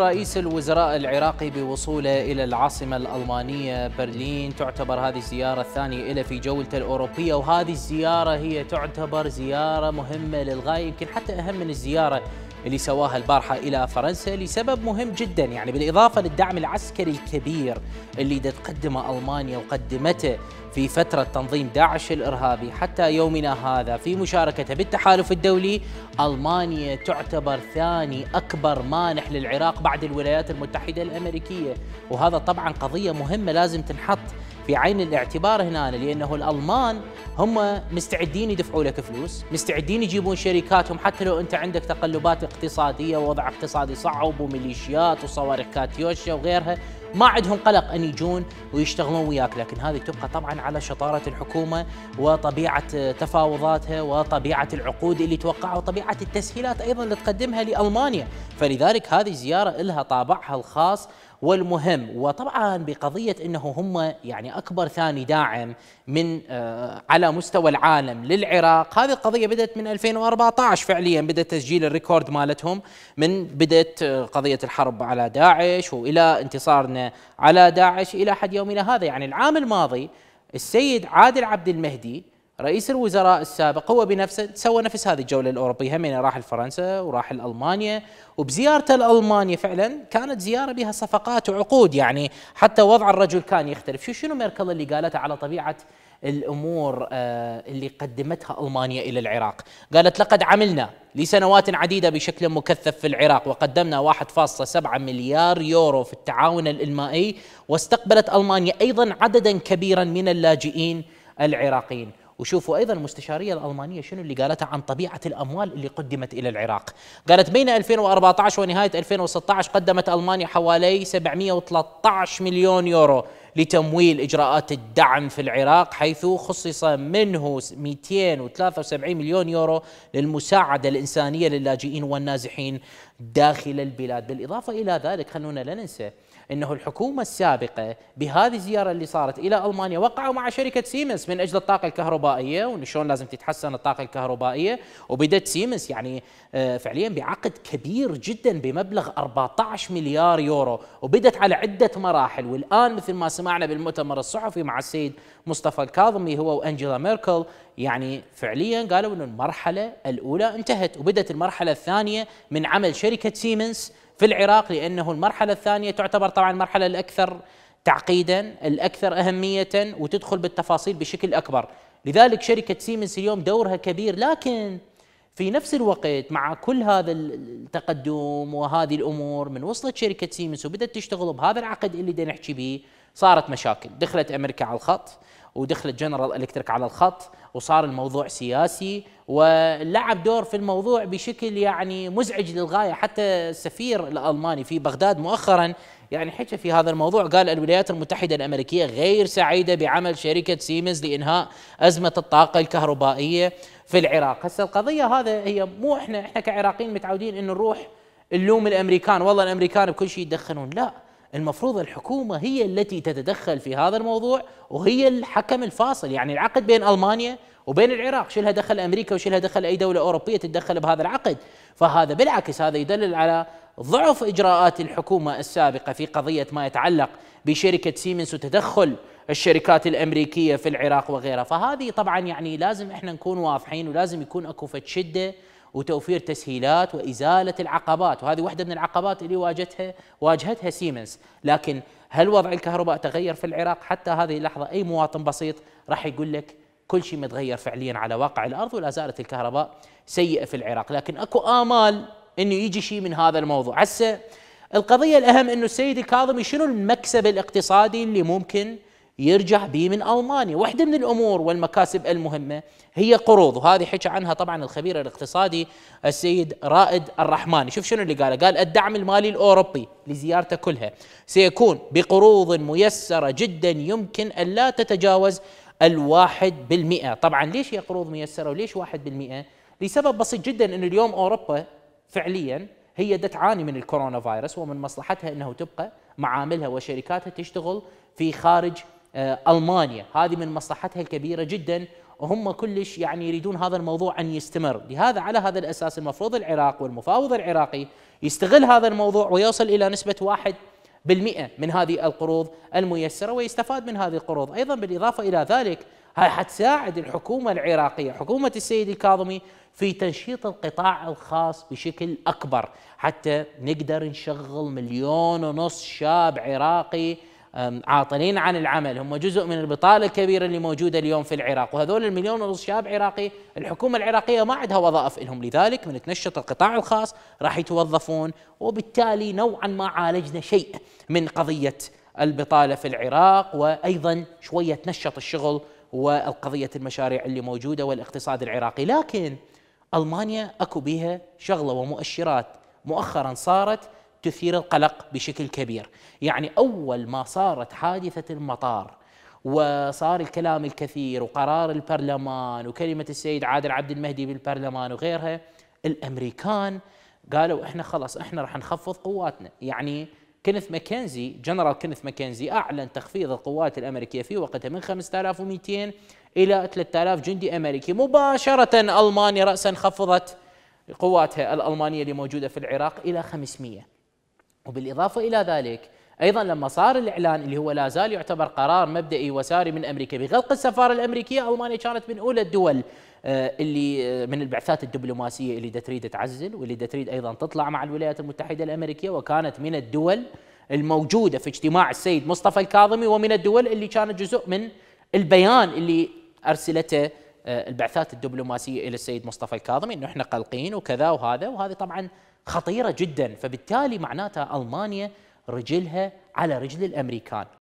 رئيس الوزراء العراقي بوصوله إلى العاصمة الألمانية برلين تعتبر هذه الزيارة الثانية له في جولته الأوروبية وهذه الزيارة هي تعتبر زيارة مهمة للغاية يمكن حتى أهم من الزيارة اللي سواها البارحة إلى فرنسا لسبب مهم جدا يعني بالإضافة للدعم العسكري الكبير اللي تقدمه ألمانيا وقدمته في فترة تنظيم داعش الإرهابي حتى يومنا هذا في مشاركته بالتحالف الدولي ألمانيا تعتبر ثاني أكبر مانح للعراق بعد الولايات المتحدة الأمريكية وهذا طبعا قضية مهمة لازم تنحط في عين الاعتبار هنا لانه الالمان هم مستعدين يدفعوا لك فلوس، مستعدين يجيبون شركاتهم حتى لو انت عندك تقلبات اقتصاديه ووضع اقتصادي صعب وميليشيات وصواريخ كاتيوشا وغيرها، ما عندهم قلق ان يجون ويشتغلون وياك، لكن هذه تبقى طبعا على شطاره الحكومه وطبيعه تفاوضاتها وطبيعه العقود اللي توقعها وطبيعه التسهيلات ايضا اللي تقدمها لالمانيا، فلذلك هذه زياره لها طابعها الخاص والمهم وطبعا بقضيه انه هم يعني اكبر ثاني داعم من آه، على مستوى العالم للعراق هذه القضيه بدات من 2014 فعليا بدا تسجيل الريكورد مالتهم من بدات آه، قضيه الحرب على داعش والى انتصارنا على داعش الى حد يومنا هذا يعني العام الماضي السيد عادل عبد المهدي رئيس الوزراء السابق هو بنفسه سوى نفس هذه الجوله الاوروبيه هم راح لفرنسا وراح لالمانيا وبزيارته لالمانيا فعلا كانت زياره بها صفقات وعقود يعني حتى وضع الرجل كان يختلف شو شنو ميركل اللي قالته على طبيعه الامور آه، اللي قدمتها المانيا الى العراق، قالت لقد عملنا لسنوات عديده بشكل مكثف في العراق وقدمنا 1.7 مليار يورو في التعاون الالمائي واستقبلت المانيا ايضا عددا كبيرا من اللاجئين العراقيين. وشوفوا ايضا المستشاريه الالمانيه شنو اللي قالتها عن طبيعه الاموال اللي قدمت الى العراق قالت بين 2014 ونهايه 2016 قدمت المانيا حوالي 713 مليون يورو لتمويل إجراءات الدعم في العراق حيث خصص منه 273 مليون يورو للمساعدة الإنسانية للاجئين والنازحين داخل البلاد بالإضافة إلى ذلك خلونا لا ننسى انه الحكومه السابقه بهذه الزياره اللي صارت الى المانيا وقعوا مع شركه سيمنز من اجل الطاقه الكهربائيه وشلون لازم تتحسن الطاقه الكهربائيه وبدت سيمنز يعني آه، فعليا بعقد كبير جدا بمبلغ 14 مليار يورو وبدت على عده مراحل والان مثل ما سمع سمعنا بالمؤتمر الصحفي مع السيد مصطفى الكاظمي هو وانجيلا ميركل يعني فعليا قالوا انه المرحله الاولى انتهت وبدت المرحله الثانيه من عمل شركه سيمنز في العراق لانه المرحله الثانيه تعتبر طبعا المرحله الاكثر تعقيدا الاكثر اهميه وتدخل بالتفاصيل بشكل اكبر لذلك شركه سيمنز اليوم دورها كبير لكن في نفس الوقت مع كل هذا التقدم وهذه الامور من وصلت شركه سيمنز وبدات تشتغل بهذا العقد اللي بدنا نحكي به صارت مشاكل دخلت امريكا على الخط ودخلت جنرال الكتريك على الخط وصار الموضوع سياسي ولعب دور في الموضوع بشكل يعني مزعج للغايه حتى السفير الالماني في بغداد مؤخرا يعني حكى في هذا الموضوع قال الولايات المتحده الامريكيه غير سعيده بعمل شركه سيمنز لانهاء ازمه الطاقه الكهربائيه في العراق، هسه القضيه هذا هي مو احنا احنا كعراقيين متعودين انه نروح نلوم الامريكان والله الامريكان بكل شيء يدخنون لا المفروض الحكومة هي التي تتدخل في هذا الموضوع وهي الحكم الفاصل يعني العقد بين ألمانيا وبين العراق شلها دخل أمريكا وشلها دخل أي دولة أوروبية تتدخل بهذا العقد فهذا بالعكس هذا يدلل على ضعف إجراءات الحكومة السابقة في قضية ما يتعلق بشركة سيمنز وتدخل الشركات الأمريكية في العراق وغيرها فهذه طبعا يعني لازم إحنا نكون واضحين ولازم يكون أكو فتشدة شدة وتوفير تسهيلات وازاله العقبات وهذه واحده من العقبات اللي واجهتها واجهتها سيمنز لكن هل وضع الكهرباء تغير في العراق حتى هذه اللحظه اي مواطن بسيط راح يقول لك كل شيء متغير فعليا على واقع الارض ولا زالت الكهرباء سيئه في العراق لكن اكو امال انه يجي شيء من هذا الموضوع هسه القضيه الاهم انه السيد الكاظمي شنو المكسب الاقتصادي اللي ممكن يرجع به من المانيا، واحده من الامور والمكاسب المهمه هي قروض وهذه حكى عنها طبعا الخبير الاقتصادي السيد رائد الرحماني، شوف شنو اللي قاله، قال الدعم المالي الاوروبي لزيارته كلها سيكون بقروض ميسره جدا يمكن ان لا تتجاوز الواحد بالمئة، طبعا ليش هي قروض ميسره وليش واحد بالمئة؟ لسبب بسيط جدا ان اليوم اوروبا فعليا هي تعاني من الكورونا فايروس ومن مصلحتها انه تبقى معاملها وشركاتها تشتغل في خارج آه، المانيا هذه من مصلحتها الكبيره جدا وهم كلش يعني يريدون هذا الموضوع ان يستمر لهذا على هذا الاساس المفروض العراق والمفاوض العراقي يستغل هذا الموضوع ويصل الى نسبه واحد بالمئة من هذه القروض الميسرة ويستفاد من هذه القروض أيضا بالإضافة إلى ذلك هاي حتساعد الحكومة العراقية حكومة السيد الكاظمي في تنشيط القطاع الخاص بشكل أكبر حتى نقدر نشغل مليون ونص شاب عراقي عاطلين عن العمل هم جزء من البطاله الكبيره اللي موجوده اليوم في العراق وهذول المليون ونص شاب عراقي الحكومه العراقيه ما عندها وظائف لهم لذلك من تنشط القطاع الخاص راح يتوظفون وبالتالي نوعا ما عالجنا شيء من قضيه البطاله في العراق وايضا شويه تنشط الشغل والقضيه المشاريع اللي موجوده والاقتصاد العراقي لكن المانيا اكو بيها شغله ومؤشرات مؤخرا صارت تثير القلق بشكل كبير يعني أول ما صارت حادثة المطار وصار الكلام الكثير وقرار البرلمان وكلمة السيد عادل عبد المهدي بالبرلمان وغيرها الأمريكان قالوا احنا خلاص احنا راح نخفض قواتنا يعني كينيث ماكنزي جنرال كينيث ماكنزي اعلن تخفيض القوات الامريكيه في وقتها من 5200 الى 3000 جندي امريكي مباشره المانيا راسا خفضت قواتها الالمانيه اللي موجوده في العراق الى 500 وبالإضافة إلى ذلك أيضا لما صار الإعلان اللي هو لا زال يعتبر قرار مبدئي وساري من أمريكا بغلق السفارة الأمريكية ألمانيا كانت من أولى الدول آه، اللي آه، من البعثات الدبلوماسية اللي تريد تعزل واللي تريد أيضا تطلع مع الولايات المتحدة الأمريكية وكانت من الدول الموجودة في اجتماع السيد مصطفى الكاظمي ومن الدول اللي كانت جزء من البيان اللي أرسلته آه، البعثات الدبلوماسيه الى السيد مصطفى الكاظمي انه احنا قلقين وكذا وهذا وهذه طبعا خطيره جدا فبالتالي معناتها المانيا رجلها على رجل الامريكان